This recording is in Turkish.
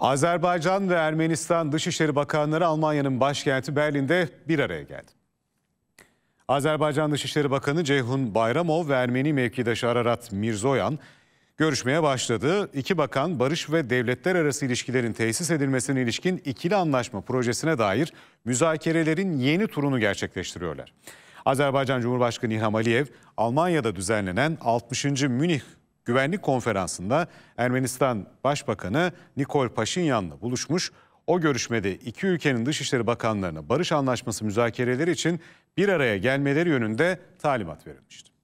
Azerbaycan ve Ermenistan Dışişleri Bakanları Almanya'nın başkenti Berlin'de bir araya geldi. Azerbaycan Dışişleri Bakanı Ceyhun Bayramov ve Ermeni mevkidaşı Ararat Mirzoyan görüşmeye başladı. İki bakan barış ve devletler arası ilişkilerin tesis edilmesine ilişkin ikili anlaşma projesine dair müzakerelerin yeni turunu gerçekleştiriyorlar. Azerbaycan Cumhurbaşkanı İlham Aliyev, Almanya'da düzenlenen 60. Münih Güvenlik konferansında Ermenistan Başbakanı Nikol Paşinyan'la buluşmuş. O görüşmede iki ülkenin dışişleri bakanlarına barış anlaşması müzakereleri için bir araya gelmeleri yönünde talimat verilmişti.